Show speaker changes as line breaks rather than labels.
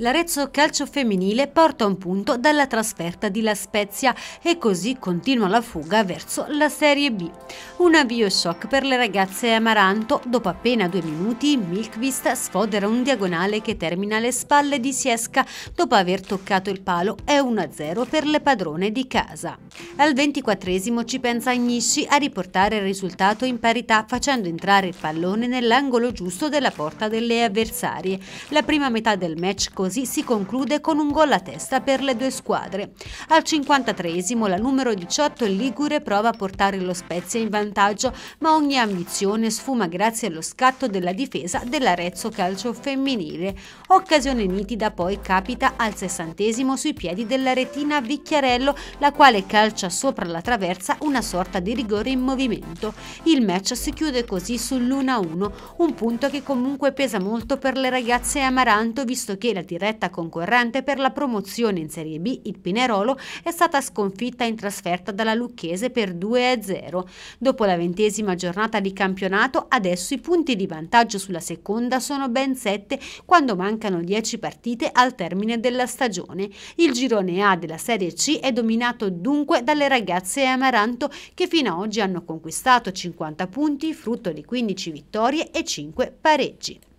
L'Arezzo calcio femminile porta un punto dalla trasferta di La Spezia e così continua la fuga verso la Serie B. Un avvio shock per le ragazze Amaranto. Dopo appena due minuti, Milkvist sfodera un diagonale che termina alle spalle di Siesca dopo aver toccato il palo. È 1-0 per le padrone di casa. Al 24 ci pensa Agnishi a riportare il risultato in parità facendo entrare il pallone nell'angolo giusto della porta delle avversarie. La prima metà del match con così si conclude con un gol a testa per le due squadre. Al 53esimo la numero 18 Ligure prova a portare lo Spezia in vantaggio, ma ogni ambizione sfuma grazie allo scatto della difesa dell'Arezzo Calcio Femminile. Occasione nitida poi capita al 60esimo sui piedi della retina Vicchiarello, la quale calcia sopra la traversa una sorta di rigore in movimento. Il match si chiude così sull'1-1, un punto che comunque pesa molto per le ragazze amaranto visto che la tirata diretta concorrente per la promozione in Serie B, il Pinerolo, è stata sconfitta in trasferta dalla Lucchese per 2-0. Dopo la ventesima giornata di campionato, adesso i punti di vantaggio sulla seconda sono ben 7 quando mancano 10 partite al termine della stagione. Il girone A della Serie C è dominato dunque dalle ragazze Amaranto che fino ad oggi hanno conquistato 50 punti frutto di 15 vittorie e 5 pareggi.